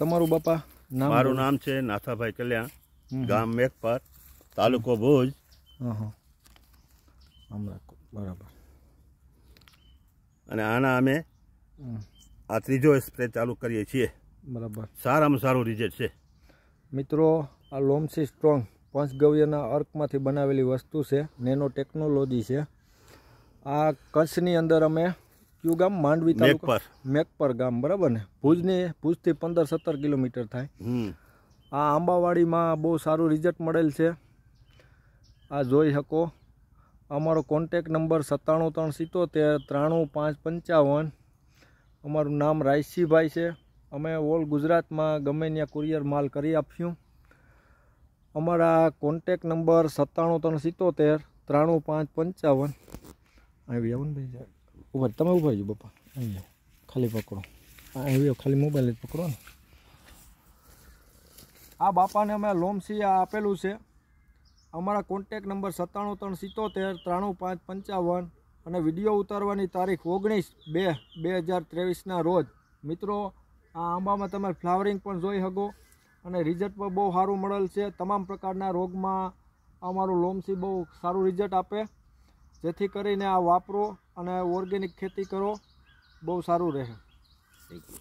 તમારું બાપા મારું નામ છે નાથાભાઈ કલ્યાણ ગામ મેઘપાર તાલુકો ભુજ બરાબર અને આના અમે આ ત્રીજો સ્પ્રે ચાલુ કરીએ છીએ બરાબર સારામાં સારું રિઝલ્ટ છે મિત્રો આ લોમસી સ્ટ્રોંગ પંચગવ્યના અર્કમાંથી બનાવેલી વસ્તુ છે નેનો ટેકનોલોજી છે આ કચ્છની અંદર અમે ક્યુ ગામ માંડવી તાલુકા મેકપર ગામ બરાબર ને ભુજની ભુજથી પંદર સત્તર કિલોમીટર થાય આ આંબાવાડીમાં બહુ સારું રિઝલ્ટ મળેલ છે આ જોઈ શકો અમારો કોન્ટેક નંબર સત્તાણું ત્રણ સિત્તોતેર ત્રાણું પાંચ પંચાવન અમારું નામ રાયસીભાઈ છે અમે ઓલ ગુજરાતમાં ગમે ત્યાં કુરિયર માલ કરી આપ્યું અમારા કોન્ટેક નંબર સત્તાણું ત્રણ સિત્તોતેર ત્રાણું પાંચ પંચાવન આવી આવું ને ભાઈ ઉભર તમે ઉપર જો બાપા અહીંયા ખાલી પકડો હા આવ્યો ખાલી મોબાઈલ જ પકડો ને આ બાપાને અમે લોમસી આપેલું છે અમારા કોન્ટેક નંબર સત્તાણું ત્રણ સિત્તોતેર ત્રાણું પાંચ પંચાવન અને વિડીયો ઉતારવાની તારીખ ઓગણીસ બે બે હજાર ત્રેવીસના રોજ મિત્રો આ આંબામાં તમે ફ્લાવરિંગ પણ જોઈ શકો અને રિઝલ્ટ પણ બહુ સારું મળેલ છે તમામ પ્રકારના રોગમાં અમારું લોમસી બહુ સારું રિઝલ્ટ આપે જેથી કરીને આ વાપરો અને ઓર્ગેનિક ખેતી કરો બહુ સારું રહે થેન્ક યુ